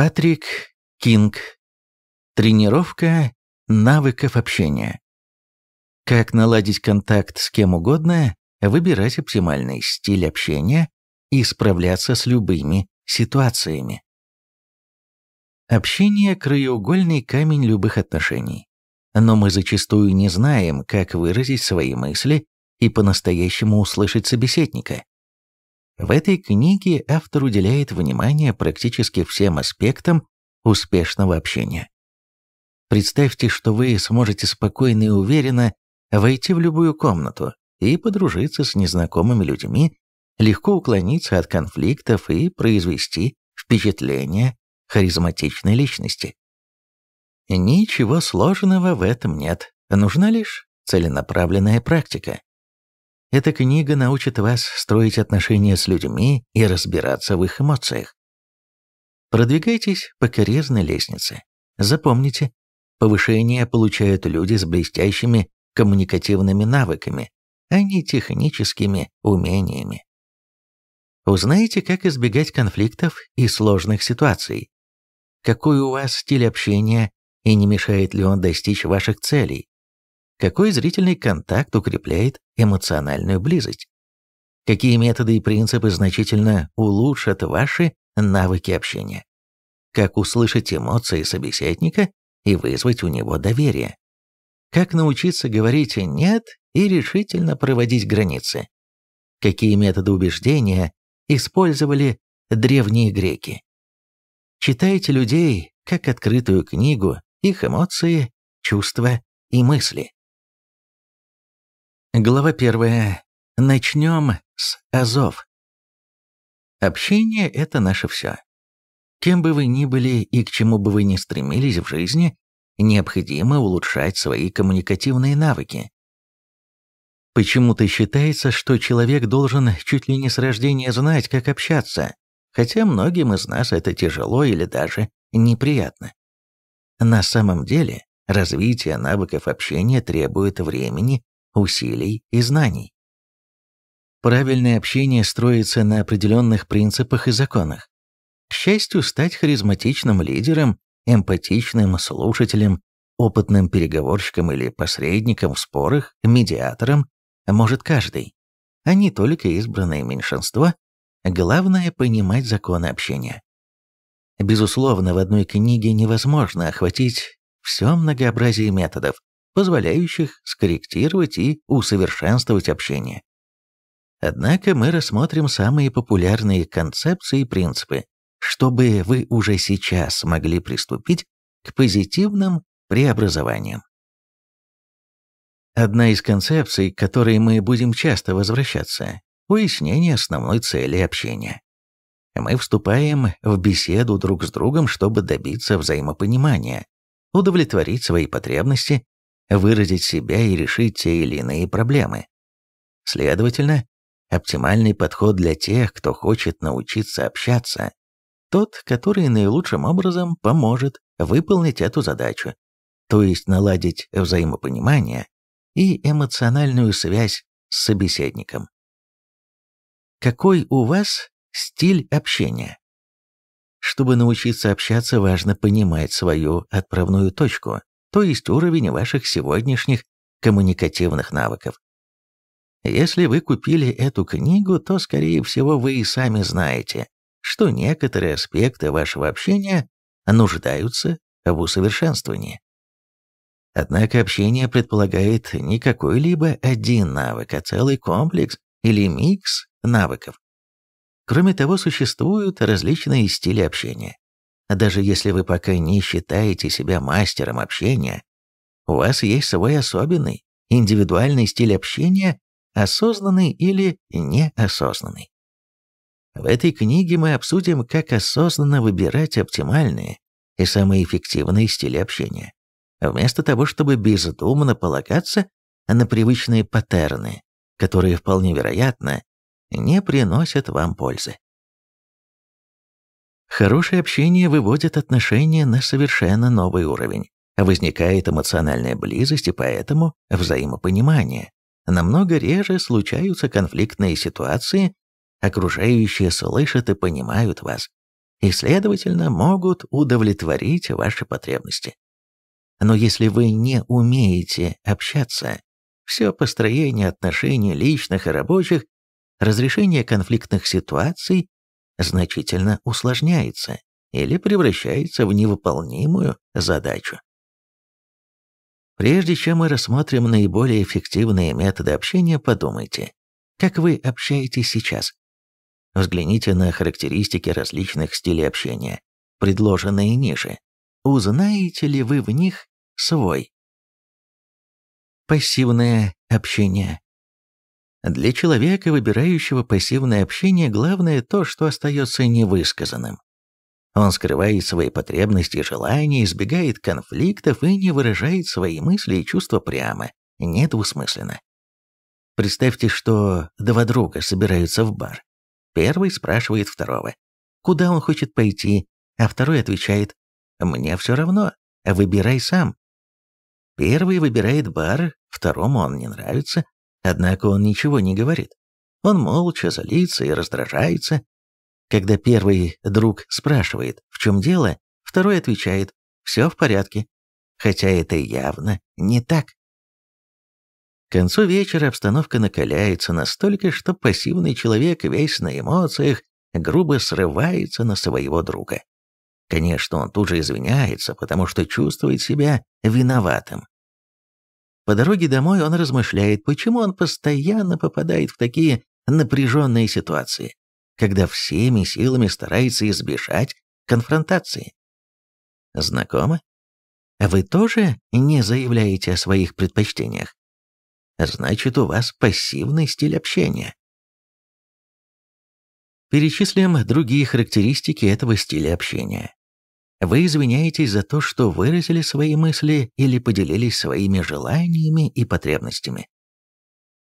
Патрик Кинг. Тренировка навыков общения. Как наладить контакт с кем угодно, выбирать оптимальный стиль общения и справляться с любыми ситуациями. Общение – краеугольный камень любых отношений. Но мы зачастую не знаем, как выразить свои мысли и по-настоящему услышать собеседника. В этой книге автор уделяет внимание практически всем аспектам успешного общения. Представьте, что вы сможете спокойно и уверенно войти в любую комнату и подружиться с незнакомыми людьми, легко уклониться от конфликтов и произвести впечатление харизматичной личности. Ничего сложного в этом нет, нужна лишь целенаправленная практика. Эта книга научит вас строить отношения с людьми и разбираться в их эмоциях. Продвигайтесь по карьерной лестнице. Запомните, повышение получают люди с блестящими коммуникативными навыками, а не техническими умениями. Узнаете, как избегать конфликтов и сложных ситуаций. Какой у вас стиль общения и не мешает ли он достичь ваших целей какой зрительный контакт укрепляет эмоциональную близость, какие методы и принципы значительно улучшат ваши навыки общения, как услышать эмоции собеседника и вызвать у него доверие, как научиться говорить «нет» и решительно проводить границы, какие методы убеждения использовали древние греки. Читайте людей как открытую книгу, их эмоции, чувства и мысли. Глава первая. Начнем с азов. Общение – это наше все. Кем бы вы ни были и к чему бы вы ни стремились в жизни, необходимо улучшать свои коммуникативные навыки. Почему-то считается, что человек должен чуть ли не с рождения знать, как общаться, хотя многим из нас это тяжело или даже неприятно. На самом деле, развитие навыков общения требует времени усилий и знаний. Правильное общение строится на определенных принципах и законах. К счастью, стать харизматичным лидером, эмпатичным слушателем, опытным переговорщиком или посредником в спорах, медиатором может каждый, а не только избранное меньшинство. Главное – понимать законы общения. Безусловно, в одной книге невозможно охватить все многообразие методов, позволяющих скорректировать и усовершенствовать общение. Однако мы рассмотрим самые популярные концепции и принципы, чтобы вы уже сейчас могли приступить к позитивным преобразованиям. Одна из концепций, к которой мы будем часто возвращаться – уяснение основной цели общения. Мы вступаем в беседу друг с другом, чтобы добиться взаимопонимания, удовлетворить свои потребности выразить себя и решить те или иные проблемы. Следовательно, оптимальный подход для тех, кто хочет научиться общаться, тот, который наилучшим образом поможет выполнить эту задачу, то есть наладить взаимопонимание и эмоциональную связь с собеседником. Какой у вас стиль общения? Чтобы научиться общаться, важно понимать свою отправную точку, то есть уровень ваших сегодняшних коммуникативных навыков. Если вы купили эту книгу, то, скорее всего, вы и сами знаете, что некоторые аспекты вашего общения нуждаются в усовершенствовании. Однако общение предполагает не какой-либо один навык, а целый комплекс или микс навыков. Кроме того, существуют различные стили общения. А даже если вы пока не считаете себя мастером общения, у вас есть свой особенный, индивидуальный стиль общения, осознанный или неосознанный. В этой книге мы обсудим, как осознанно выбирать оптимальные и самые эффективные стили общения, вместо того, чтобы бездумно полагаться на привычные паттерны, которые вполне вероятно не приносят вам пользы. Хорошее общение выводит отношения на совершенно новый уровень. Возникает эмоциональная близость и поэтому взаимопонимание. Намного реже случаются конфликтные ситуации, окружающие слышат и понимают вас, и, следовательно, могут удовлетворить ваши потребности. Но если вы не умеете общаться, все построение отношений личных и рабочих, разрешение конфликтных ситуаций значительно усложняется или превращается в невыполнимую задачу. Прежде чем мы рассмотрим наиболее эффективные методы общения, подумайте, как вы общаетесь сейчас. Взгляните на характеристики различных стилей общения, предложенные ниже. Узнаете ли вы в них свой? Пассивное общение. Для человека, выбирающего пассивное общение, главное то, что остается невысказанным. Он скрывает свои потребности и желания, избегает конфликтов и не выражает свои мысли и чувства прямо, недвусмысленно. Представьте, что два друга собираются в бар. Первый спрашивает второго, куда он хочет пойти, а второй отвечает, «Мне все равно, выбирай сам». Первый выбирает бар, второму он не нравится, Однако он ничего не говорит. Он молча залится и раздражается. Когда первый друг спрашивает, в чем дело, второй отвечает, все в порядке. Хотя это явно не так. К концу вечера обстановка накаляется настолько, что пассивный человек весь на эмоциях грубо срывается на своего друга. Конечно, он тут же извиняется, потому что чувствует себя виноватым. По дороге домой он размышляет, почему он постоянно попадает в такие напряженные ситуации, когда всеми силами старается избежать конфронтации. Знакомы? Вы тоже не заявляете о своих предпочтениях? Значит, у вас пассивный стиль общения. Перечислим другие характеристики этого стиля общения. Вы извиняетесь за то, что выразили свои мысли или поделились своими желаниями и потребностями.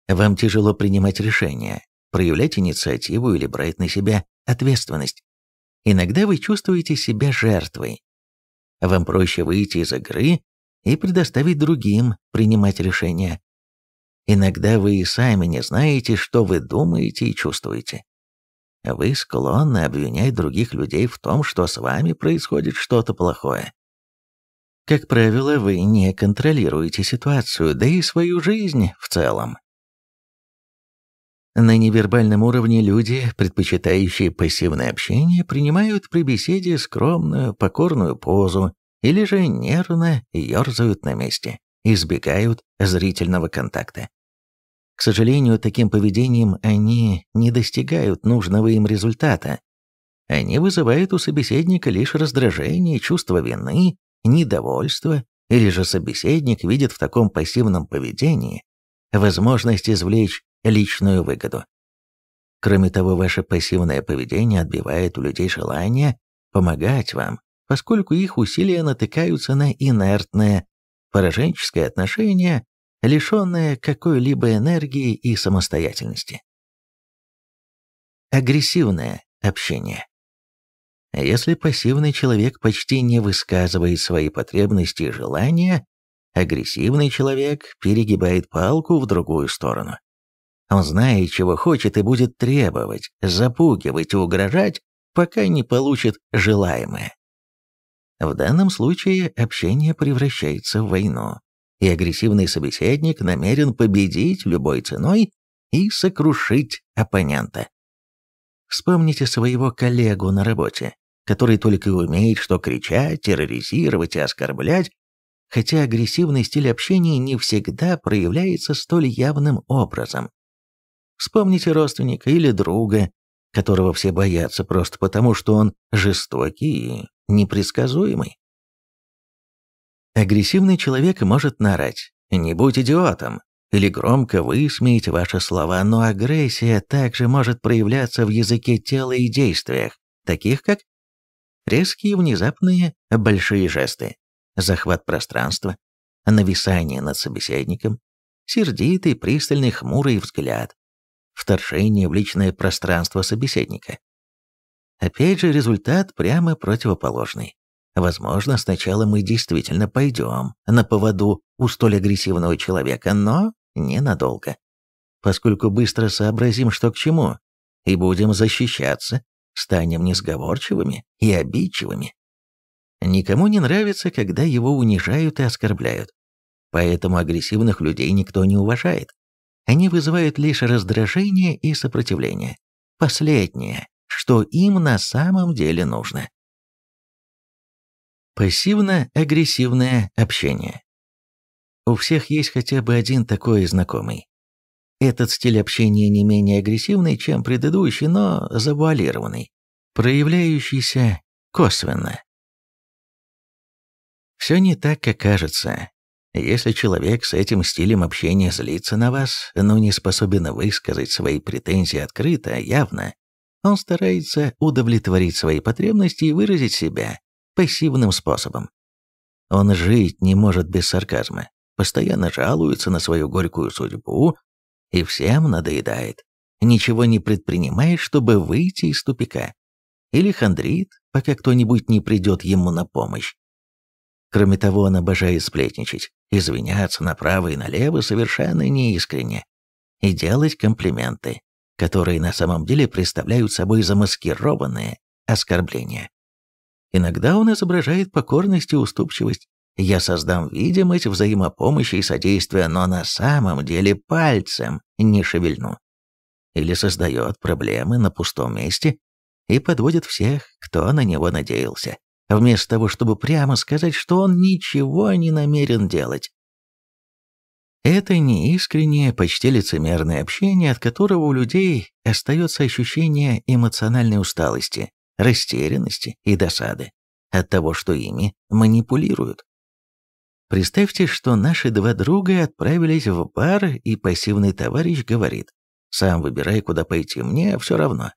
Вам тяжело принимать решения, проявлять инициативу или брать на себя ответственность. Иногда вы чувствуете себя жертвой. Вам проще выйти из игры и предоставить другим принимать решения. Иногда вы и сами не знаете, что вы думаете и чувствуете. Вы склонны обвинять других людей в том, что с вами происходит что-то плохое. Как правило, вы не контролируете ситуацию, да и свою жизнь в целом. На невербальном уровне люди, предпочитающие пассивное общение, принимают при беседе скромную, покорную позу или же нервно ерзают на месте, избегают зрительного контакта. К сожалению, таким поведением они не достигают нужного им результата. Они вызывают у собеседника лишь раздражение, чувство вины, недовольство, или же собеседник видит в таком пассивном поведении возможность извлечь личную выгоду. Кроме того, ваше пассивное поведение отбивает у людей желание помогать вам, поскольку их усилия натыкаются на инертное, пораженческое отношение лишенная какой-либо энергии и самостоятельности. Агрессивное общение. Если пассивный человек почти не высказывает свои потребности и желания, агрессивный человек перегибает палку в другую сторону. Он знает, чего хочет и будет требовать, запугивать и угрожать, пока не получит желаемое. В данном случае общение превращается в войну и агрессивный собеседник намерен победить любой ценой и сокрушить оппонента. Вспомните своего коллегу на работе, который только и умеет что кричать, терроризировать и оскорблять, хотя агрессивный стиль общения не всегда проявляется столь явным образом. Вспомните родственника или друга, которого все боятся просто потому, что он жестокий и непредсказуемый. Агрессивный человек может нарать, «не будь идиотом» или громко высмеять ваши слова, но агрессия также может проявляться в языке тела и действиях, таких как резкие внезапные большие жесты, захват пространства, нависание над собеседником, сердитый, пристальный, хмурый взгляд, вторжение в личное пространство собеседника. Опять же, результат прямо противоположный. Возможно, сначала мы действительно пойдем на поводу у столь агрессивного человека, но ненадолго. Поскольку быстро сообразим, что к чему, и будем защищаться, станем несговорчивыми и обидчивыми. Никому не нравится, когда его унижают и оскорбляют. Поэтому агрессивных людей никто не уважает. Они вызывают лишь раздражение и сопротивление. Последнее, что им на самом деле нужно. Пассивно-агрессивное общение. У всех есть хотя бы один такой знакомый. Этот стиль общения не менее агрессивный, чем предыдущий, но завуалированный, проявляющийся косвенно. Все не так, как кажется. Если человек с этим стилем общения злится на вас, но не способен высказать свои претензии открыто, а явно, он старается удовлетворить свои потребности и выразить себя, пассивным способом. Он жить не может без сарказма, постоянно жалуется на свою горькую судьбу и всем надоедает. Ничего не предпринимает, чтобы выйти из тупика. Или хандрит, пока кто-нибудь не придет ему на помощь. Кроме того, он обожает сплетничать, извиняться направо и налево совершенно неискренне и делать комплименты, которые на самом деле представляют собой замаскированные оскорбления. Иногда он изображает покорность и уступчивость. Я создам видимость взаимопомощи и содействия, но на самом деле пальцем не шевельну. Или создает проблемы на пустом месте и подводит всех, кто на него надеялся, вместо того, чтобы прямо сказать, что он ничего не намерен делать. Это неискреннее, почти лицемерное общение, от которого у людей остается ощущение эмоциональной усталости, растерянности и досады от того, что ими манипулируют. Представьте, что наши два друга отправились в бар, и пассивный товарищ говорит «Сам выбирай, куда пойти, мне все равно».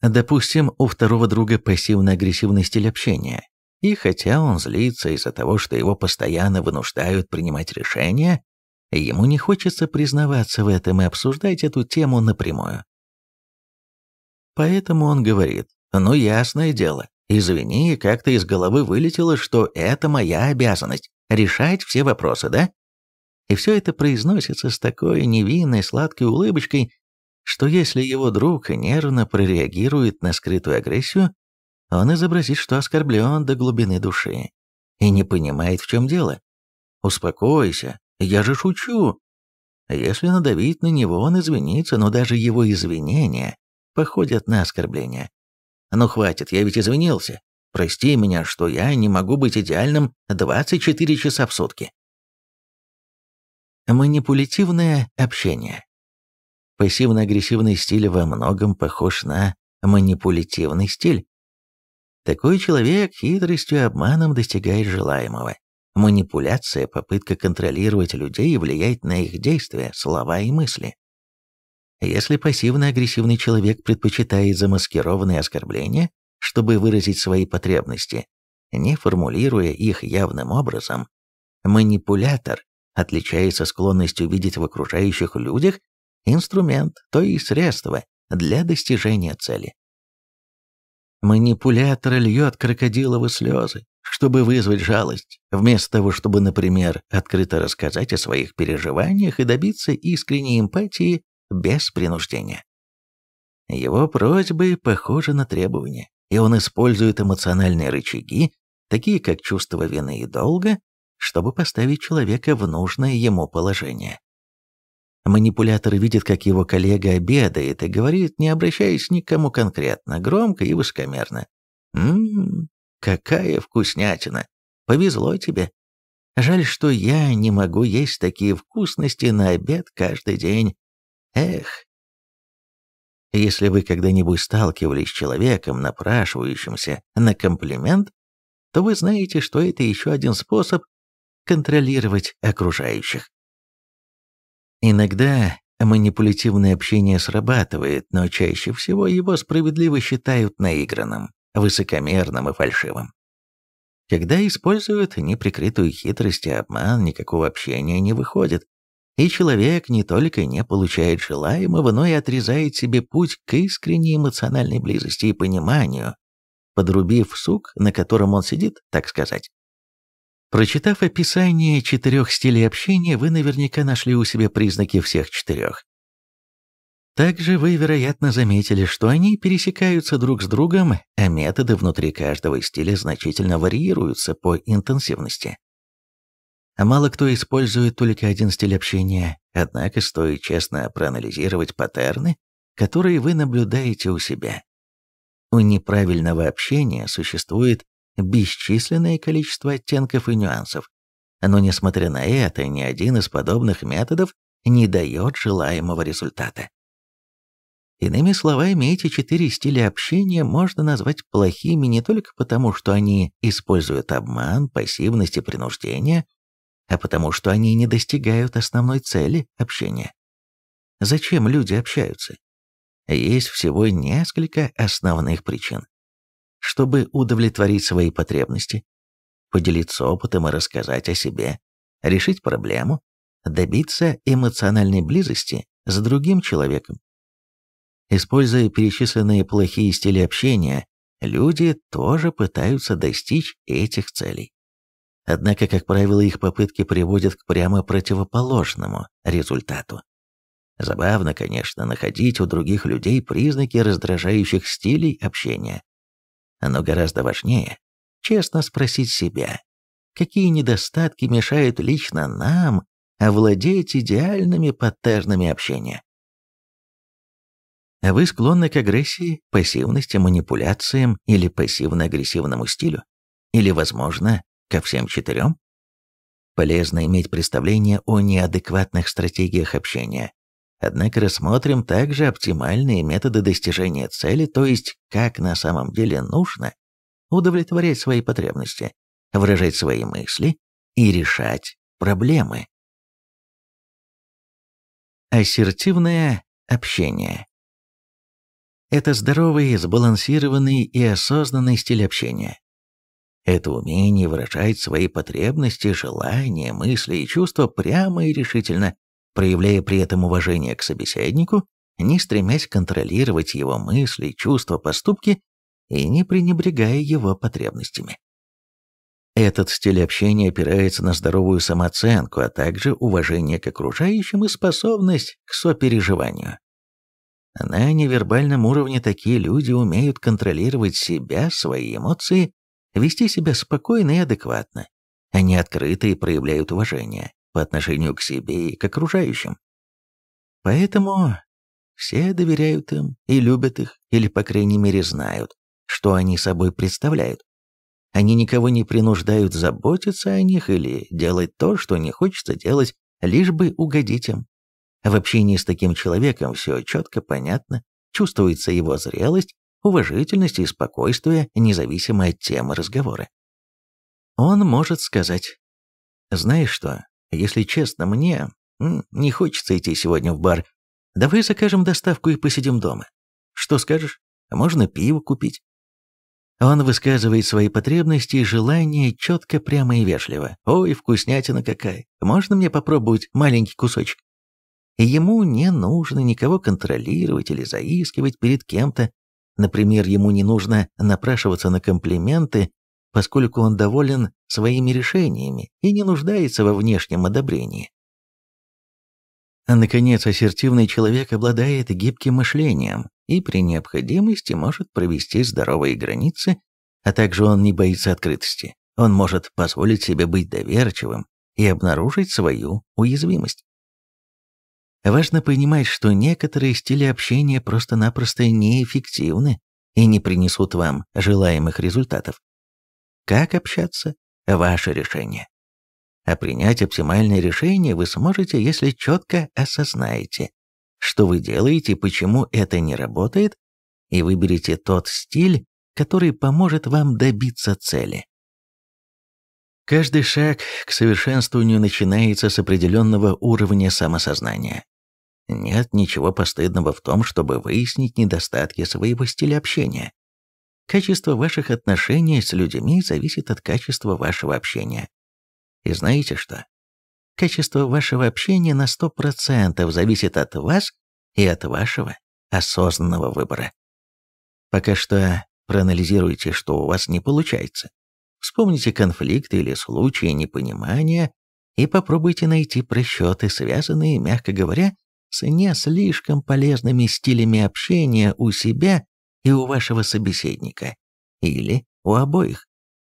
Допустим, у второго друга пассивно-агрессивный стиль общения, и хотя он злится из-за того, что его постоянно вынуждают принимать решения, ему не хочется признаваться в этом и обсуждать эту тему напрямую. Поэтому он говорит, ну ясное дело, извини, как-то из головы вылетело, что это моя обязанность, решать все вопросы, да? И все это произносится с такой невинной сладкой улыбочкой, что если его друг нервно прореагирует на скрытую агрессию, он изобразит, что оскорблен до глубины души и не понимает, в чем дело. «Успокойся, я же шучу!» Если надавить на него, он извинится, но даже его извинения походят на оскорбления. Ну хватит, я ведь извинился. Прости меня, что я не могу быть идеальным 24 часа в сутки. Манипулятивное общение. Пассивно-агрессивный стиль во многом похож на манипулятивный стиль. Такой человек хитростью и обманом достигает желаемого. Манипуляция – попытка контролировать людей и влиять на их действия, слова и мысли. Если пассивно-агрессивный человек предпочитает замаскированные оскорбления, чтобы выразить свои потребности, не формулируя их явным образом, манипулятор отличается склонностью видеть в окружающих людях инструмент, то есть средство для достижения цели. Манипулятор льет крокодиловы слезы, чтобы вызвать жалость, вместо того, чтобы, например, открыто рассказать о своих переживаниях и добиться искренней эмпатии без принуждения. Его просьбы похожи на требования, и он использует эмоциональные рычаги, такие как чувство вины и долга, чтобы поставить человека в нужное ему положение. Манипулятор видит, как его коллега обедает и говорит, не обращаясь никому конкретно, громко и высокомерно. «Ммм, какая вкуснятина! Повезло тебе! Жаль, что я не могу есть такие вкусности на обед каждый день. Эх! Если вы когда-нибудь сталкивались с человеком, напрашивающимся на комплимент, то вы знаете, что это еще один способ контролировать окружающих. Иногда манипулятивное общение срабатывает, но чаще всего его справедливо считают наигранным, высокомерным и фальшивым. Когда используют неприкрытую хитрость и обман, никакого общения не выходит, и человек не только не получает желаемого, но и отрезает себе путь к искренней эмоциональной близости и пониманию, подрубив сук, на котором он сидит, так сказать. Прочитав описание четырех стилей общения, вы наверняка нашли у себя признаки всех четырех. Также вы, вероятно, заметили, что они пересекаются друг с другом, а методы внутри каждого стиля значительно варьируются по интенсивности. А Мало кто использует только один стиль общения, однако стоит честно проанализировать паттерны, которые вы наблюдаете у себя. У неправильного общения существует бесчисленное количество оттенков и нюансов, но, несмотря на это, ни один из подобных методов не дает желаемого результата. Иными словами, эти четыре стиля общения можно назвать плохими не только потому, что они используют обман, пассивность и принуждение, а потому что они не достигают основной цели общения. Зачем люди общаются? Есть всего несколько основных причин. Чтобы удовлетворить свои потребности, поделиться опытом и рассказать о себе, решить проблему, добиться эмоциональной близости с другим человеком. Используя перечисленные плохие стили общения, люди тоже пытаются достичь этих целей. Однако, как правило, их попытки приводят к прямо противоположному результату. Забавно, конечно, находить у других людей признаки раздражающих стилей общения. Но гораздо важнее честно спросить себя, какие недостатки мешают лично нам овладеть идеальными паттернами общения. Вы склонны к агрессии, пассивности, манипуляциям или пассивно-агрессивному стилю? Или, возможно, Ко всем четырем? Полезно иметь представление о неадекватных стратегиях общения. Однако рассмотрим также оптимальные методы достижения цели, то есть как на самом деле нужно удовлетворять свои потребности, выражать свои мысли и решать проблемы. Ассертивное общение – это здоровый, сбалансированный и осознанный стиль общения, это умение выражать свои потребности, желания, мысли и чувства прямо и решительно, проявляя при этом уважение к собеседнику, не стремясь контролировать его мысли, чувства, поступки и не пренебрегая его потребностями. Этот стиль общения опирается на здоровую самооценку, а также уважение к окружающим и способность к сопереживанию. На невербальном уровне такие люди умеют контролировать себя, свои эмоции вести себя спокойно и адекватно. Они открыто и проявляют уважение по отношению к себе и к окружающим. Поэтому все доверяют им и любят их, или, по крайней мере, знают, что они собой представляют. Они никого не принуждают заботиться о них или делать то, что не хочется делать, лишь бы угодить им. В общении с таким человеком все четко понятно, чувствуется его зрелость, уважительности и спокойствия, независимо от темы разговора. Он может сказать, «Знаешь что, если честно, мне не хочется идти сегодня в бар. Давай закажем доставку и посидим дома. Что скажешь? Можно пиво купить?» Он высказывает свои потребности и желания четко, прямо и вежливо. «Ой, вкуснятина какая! Можно мне попробовать маленький кусочек?» Ему не нужно никого контролировать или заискивать перед кем-то. Например, ему не нужно напрашиваться на комплименты, поскольку он доволен своими решениями и не нуждается во внешнем одобрении. А, наконец, ассертивный человек обладает гибким мышлением и при необходимости может провести здоровые границы, а также он не боится открытости. Он может позволить себе быть доверчивым и обнаружить свою уязвимость. Важно понимать, что некоторые стили общения просто-напросто неэффективны и не принесут вам желаемых результатов. Как общаться – ваше решение. А принять оптимальное решение вы сможете, если четко осознаете, что вы делаете, почему это не работает, и выберете тот стиль, который поможет вам добиться цели. Каждый шаг к совершенствованию начинается с определенного уровня самосознания. Нет ничего постыдного в том, чтобы выяснить недостатки своего стиля общения. Качество ваших отношений с людьми зависит от качества вашего общения. И знаете что? Качество вашего общения на 100% зависит от вас и от вашего осознанного выбора. Пока что проанализируйте, что у вас не получается. Вспомните конфликты или случаи непонимания и попробуйте найти просчеты, связанные, мягко говоря, с не слишком полезными стилями общения у себя и у вашего собеседника, или у обоих.